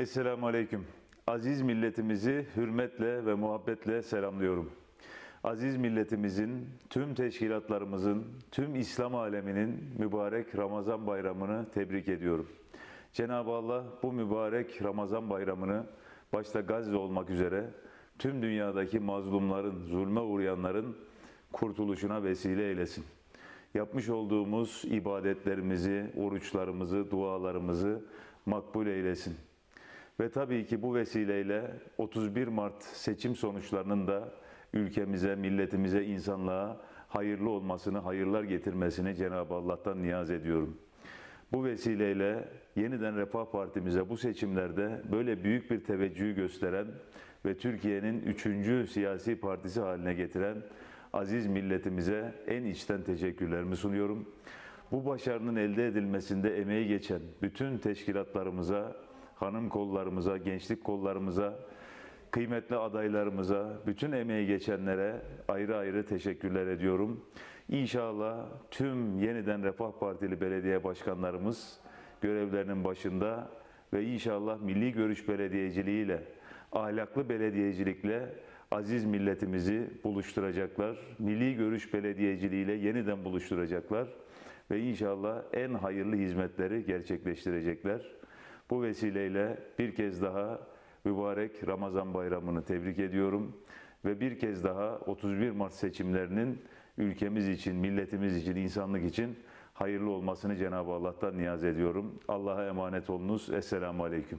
Esselamu Aleyküm. Aziz milletimizi hürmetle ve muhabbetle selamlıyorum. Aziz milletimizin, tüm teşkilatlarımızın, tüm İslam aleminin mübarek Ramazan bayramını tebrik ediyorum. Cenab-ı Allah bu mübarek Ramazan bayramını başta Gazze olmak üzere tüm dünyadaki mazlumların, zulme uğrayanların kurtuluşuna vesile eylesin. Yapmış olduğumuz ibadetlerimizi, oruçlarımızı, dualarımızı makbul eylesin. Ve tabii ki bu vesileyle 31 Mart seçim sonuçlarının da ülkemize, milletimize, insanlığa hayırlı olmasını, hayırlar getirmesini Cenab-ı Allah'tan niyaz ediyorum. Bu vesileyle yeniden Refah Partimize bu seçimlerde böyle büyük bir teveccühü gösteren ve Türkiye'nin üçüncü siyasi partisi haline getiren aziz milletimize en içten teşekkürlerimi sunuyorum. Bu başarının elde edilmesinde emeği geçen bütün teşkilatlarımıza, hanım kollarımıza, gençlik kollarımıza, kıymetli adaylarımıza, bütün emeği geçenlere ayrı ayrı teşekkürler ediyorum. İnşallah tüm yeniden Refah Partili belediye başkanlarımız görevlerinin başında ve inşallah milli görüş belediyeciliğiyle, ahlaklı belediyecilikle aziz milletimizi buluşturacaklar. Milli görüş belediyeciliğiyle yeniden buluşturacaklar ve inşallah en hayırlı hizmetleri gerçekleştirecekler. Bu vesileyle bir kez daha mübarek Ramazan bayramını tebrik ediyorum ve bir kez daha 31 Mart seçimlerinin ülkemiz için, milletimiz için, insanlık için hayırlı olmasını Cenab-ı Allah'tan niyaz ediyorum. Allah'a emanet olunuz. Esselamu Aleyküm.